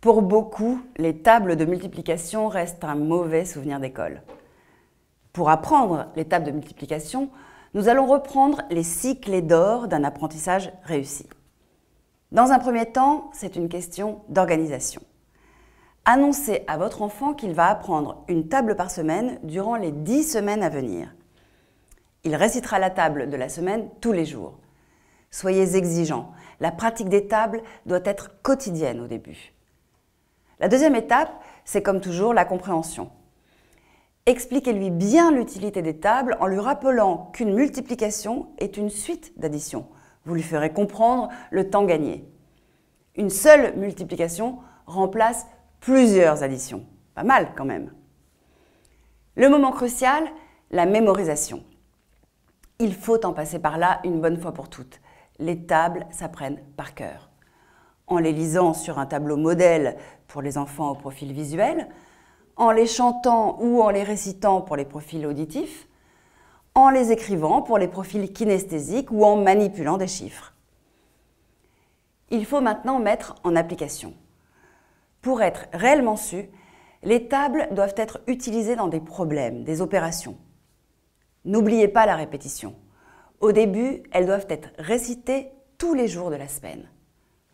Pour beaucoup, les tables de multiplication restent un mauvais souvenir d'école. Pour apprendre les tables de multiplication, nous allons reprendre les six clés d'or d'un apprentissage réussi. Dans un premier temps, c'est une question d'organisation. Annoncez à votre enfant qu'il va apprendre une table par semaine durant les 10 semaines à venir. Il récitera la table de la semaine tous les jours. Soyez exigeant, La pratique des tables doit être quotidienne au début. La deuxième étape, c'est comme toujours la compréhension. Expliquez-lui bien l'utilité des tables en lui rappelant qu'une multiplication est une suite d'additions. Vous lui ferez comprendre le temps gagné. Une seule multiplication remplace plusieurs additions. Pas mal quand même. Le moment crucial, la mémorisation. Il faut en passer par là une bonne fois pour toutes. Les tables s'apprennent par cœur en les lisant sur un tableau modèle pour les enfants au profil visuel, en les chantant ou en les récitant pour les profils auditifs, en les écrivant pour les profils kinesthésiques ou en manipulant des chiffres. Il faut maintenant mettre en application. Pour être réellement su, les tables doivent être utilisées dans des problèmes, des opérations. N'oubliez pas la répétition. Au début, elles doivent être récitées tous les jours de la semaine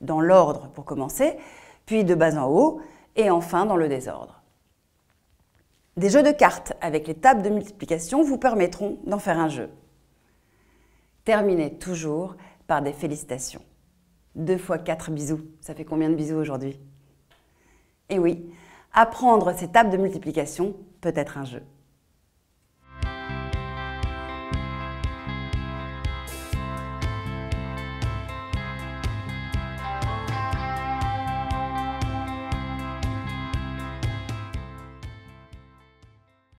dans l'ordre pour commencer, puis de bas en haut, et enfin dans le désordre. Des jeux de cartes avec les tables de multiplication vous permettront d'en faire un jeu. Terminez toujours par des félicitations. Deux fois quatre bisous, ça fait combien de bisous aujourd'hui Eh oui, apprendre ces tables de multiplication peut être un jeu.